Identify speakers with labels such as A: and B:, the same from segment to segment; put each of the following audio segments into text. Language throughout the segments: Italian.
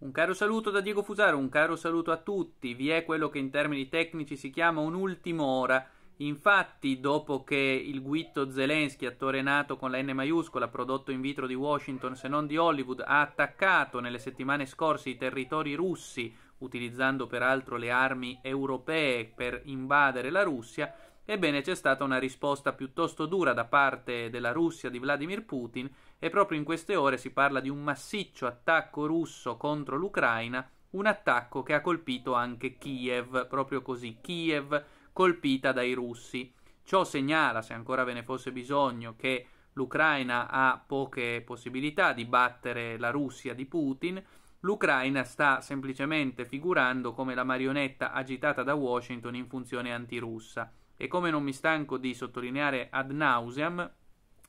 A: Un caro saluto da Diego Fusaro, un caro saluto a tutti. Vi è quello che in termini tecnici si chiama un'ultima ora. Infatti, dopo che il guitto Zelensky, attore nato con la N maiuscola, prodotto in vitro di Washington se non di Hollywood, ha attaccato nelle settimane scorse i territori russi utilizzando peraltro le armi europee per invadere la Russia, ebbene c'è stata una risposta piuttosto dura da parte della Russia di Vladimir Putin e proprio in queste ore si parla di un massiccio attacco russo contro l'Ucraina, un attacco che ha colpito anche Kiev, proprio così, Kiev colpita dai russi. Ciò segnala, se ancora ve ne fosse bisogno, che l'Ucraina ha poche possibilità di battere la Russia di Putin L'Ucraina sta semplicemente figurando come la marionetta agitata da Washington in funzione antirussa. E come non mi stanco di sottolineare ad nauseam,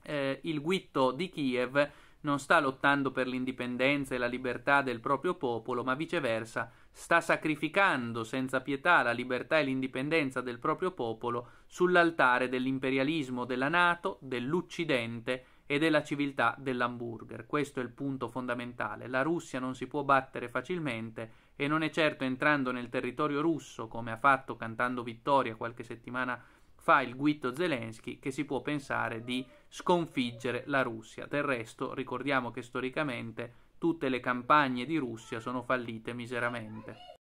A: eh, il guitto di Kiev non sta lottando per l'indipendenza e la libertà del proprio popolo, ma viceversa sta sacrificando senza pietà la libertà e l'indipendenza del proprio popolo sull'altare dell'imperialismo della Nato, dell'Occidente e della civiltà dell'hamburger. Questo è il punto fondamentale. La Russia non si può battere facilmente e non è certo entrando nel territorio russo, come ha fatto cantando vittoria qualche settimana fa il guitto Zelensky, che si può pensare di sconfiggere la Russia. Del resto, ricordiamo che storicamente tutte le campagne di Russia sono fallite miseramente.